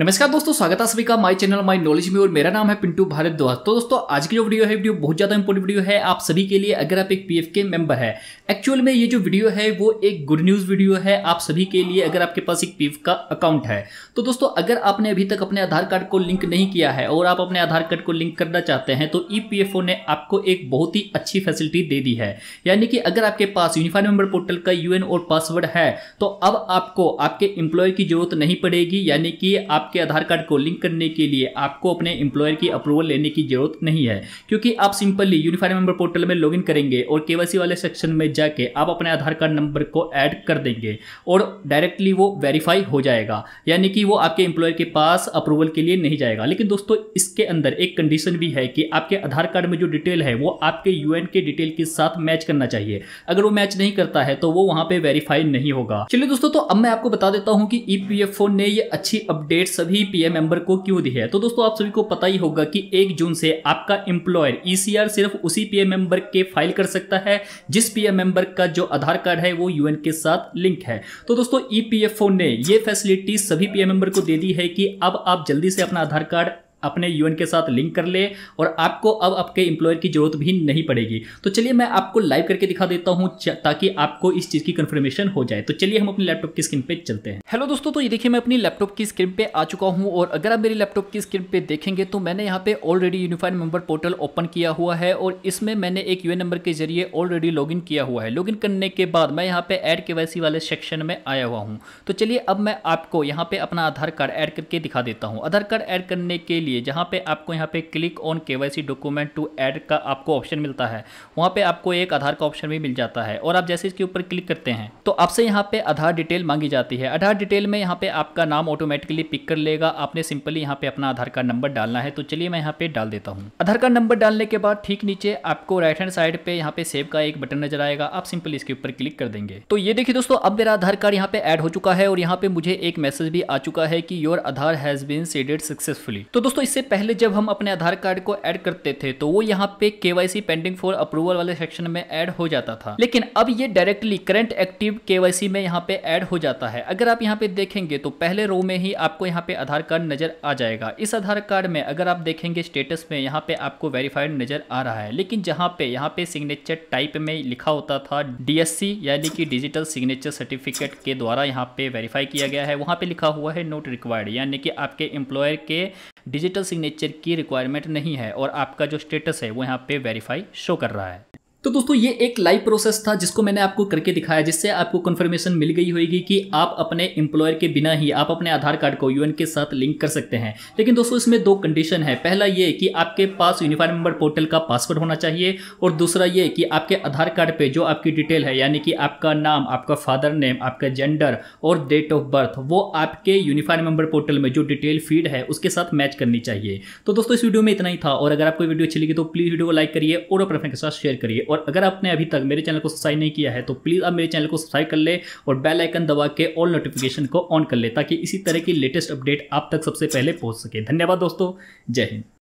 नमस्कार दोस्तों स्वागत है सभी का माय चैनल माय नॉलेज में और मेरा नाम है पिंटू भारद्वाज तो दोस्तों आज की जो वीडियो है वीडियो बहुत ज़्यादा इंपॉर्टेंट वीडियो है आप सभी के लिए अगर आप एक पीएफ के मेंबर है एक्चुअल में ये जो वीडियो है वो एक गुड न्यूज़ वीडियो है आप सभी के लिए अगर आपके पास एक पी का अकाउंट है तो दोस्तों अगर आपने अभी तक अपने आधार कार्ड को लिंक नहीं किया है और आप अपने आधार कार्ड को लिंक करना चाहते हैं तो ई e ने आपको एक बहुत ही अच्छी फैसिलिटी दे दी है यानी कि अगर आपके पास यूनिफाइड मेंबर पोर्टल का यू और पासवर्ड है तो अब आपको आपके एम्प्लॉय की जरूरत नहीं पड़ेगी यानी कि आप आपके आधार कार्ड को लिंक करने के लिए आपको अपने एम्प्लॉयर की अप्रूवल लेने की जरूरत नहीं है क्योंकि आप सिंपली यूनिफाइड मेंबर पोर्टल में लॉगिन करेंगे और के वाले सेक्शन में जाके आप अपने आधार कार्ड नंबर को ऐड कर देंगे और डायरेक्टली वो वेरीफाई हो जाएगा यानी कि वो आपके एम्प्लॉयर के पास अप्रूवल के लिए नहीं जाएगा लेकिन दोस्तों इसके अंदर एक कंडीशन भी है कि आपके आधार कार्ड में जो डिटेल है वो आपके यू के डिटेल के साथ मैच करना चाहिए अगर वो मैच नहीं करता है तो वो वहां पे वेरीफाई नहीं होगा चलिए दोस्तों तो अब मैं आपको बता देता हूं कि ईपीएफओ ने ये अच्छी अपडेट्स सभी पीएम मेंबर को क्यों दी है तो दोस्तों आप सभी को पता ही होगा कि एक जून से आपका एम्प्लॉयर ईसीआर e सिर्फ उसी पीएम मेंबर के फाइल कर सकता है जिस पीएम मेंबर का जो आधार कार्ड है वो यूएन के साथ लिंक है तो दोस्तों ईपीएफओ e ने ये फैसिलिटी सभी पीएम मेंबर को दे दी है कि अब आप जल्दी से अपना आधार कार्ड अपने यूएन के साथ लिंक कर ले और आपको अब आपके एम्प्लॉयर की ज़रूरत भी नहीं पड़ेगी तो चलिए मैं आपको लाइव करके दिखा देता हूँ ताकि आपको इस चीज़ की कंफर्मेशन हो जाए तो चलिए हम अपने लैपटॉप की स्क्रीन पे चलते हैं हेलो दोस्तों तो ये देखिए मैं अपनी लैपटॉप की स्क्रीन पे आ चुका हूँ और अगर आप मेरी लैपटॉप की स्क्रीन पे देखेंगे तो मैंने यहाँ पे already unified member portal open किया हुआ है और इसमें मैंने एक यूएन नंबर के जरिए ऑलरेडी लॉग किया हुआ है लॉग करने के बाद मैं यहाँ पे एड के वाले सेक्शन में आया हुआ हूँ तो चलिए अब मैं आपको यहाँ पे अपना आधार कार्ड एड करके दिखा देता हूँ आधार कार्ड एड करने के लिए जहाँ पे आपको यहाँ पे click on KYC document to add का आपको ऑप्शन मिलता है वहाँ पे आपको एक आधार का ऑप्शन भी मिल जाता है और आप जैसे इसके ऊपर क्लिक करते हैं तो आपसे यहाँ पे आधार डिटेल मांगी जाती है आधार डिटेल में यहाँ पे आपका नाम ऑटोमेटिकली पिक कर लेगा आपने सिंपली यहाँ पे अपना आधार कार्ड नंबर डालना है तो चलिए मैं यहाँ पे डाल देता हूँ आधार कार्ड नंबर डालने के बाद ठीक नीचे आपको राइट हैंड साइड पे यहाँ पे सेव का एक बटन नजर आएगा आप सिंपली इसके ऊपर क्लिक कर देंगे तो ये देखिए दोस्तों अब मेरा आधार कार्ड यहाँ पे ऐड हो चुका है और यहाँ पे मुझे एक मैसेज भी आ चुका है कि your Aadhaar has been seeded successfully तो दोस्तों दोस्तों इससे पहले जब हम अपने आधार कार्ड को ऐड करते थे तो वो यहाँ पे केवाईसी पेंडिंग फॉर अप्रूवल वाले सेक्शन में ऐड हो जाता था लेकिन अब ये डायरेक्टली करंट एक्टिव केवाईसी में यहाँ पे ऐड हो जाता है अगर आप यहाँ पे देखेंगे तो पहले रो में ही आपको यहाँ पे आधार कार्ड नजर आ जाएगा इस आधार कार्ड में अगर आप देखेंगे स्टेटस में यहाँ पे आपको वेरीफाइड नजर आ रहा है लेकिन जहाँ पे यहाँ पे सिग्नेचर टाइप में लिखा होता था डीएससी यानी कि डिजिटल सिग्नेचर सर्टिफिकेट के द्वारा यहाँ पे वेरीफाई किया गया है वहाँ पे लिखा हुआ है नोट रिक्वायर्ड यानी कि आपके एम्प्लॉयर के डिजिटल सिग्नेचर की रिक्वायरमेंट नहीं है और आपका जो स्टेटस है वो यहाँ पे वेरीफाई शो कर रहा है तो दोस्तों ये एक लाइव प्रोसेस था जिसको मैंने आपको करके दिखाया जिससे आपको कंफर्मेशन मिल गई होगी कि आप अपने एम्प्लॉयर के बिना ही आप अपने आधार कार्ड को यूएन के साथ लिंक कर सकते हैं लेकिन दोस्तों इसमें दो कंडीशन है पहला ये कि आपके पास यूनिफाइड मेंबर पोर्टल का पासवर्ड होना चाहिए और दूसरा ये कि आपके आधार कार्ड पर जो आपकी डिटेल है यानी कि आपका नाम आपका फादर नेम आपका जेंडर और डेट ऑफ बर्थ वो आपके यूनिफाइड मेंबर पोर्टल में जो डिटेल फीड है उसके साथ मैच करनी चाहिए तो दोस्तों इस वीडियो में इतना ही था और अगर आपको वीडियो अच्छी लगी तो प्लीज़ वीडियो को लाइक करिए और अपने फ्रेंड के साथ शेयर करिए और अगर आपने अभी तक मेरे चैनल को सब्सक्राइब नहीं किया है तो प्लीज़ आप मेरे चैनल को सब्सक्राइब कर ले और बेल आइकन दबा के ऑल नोटिफिकेशन को ऑन कर ले ताकि इसी तरह की लेटेस्ट अपडेट आप तक सबसे पहले पहुँच सके धन्यवाद दोस्तों जय हिंद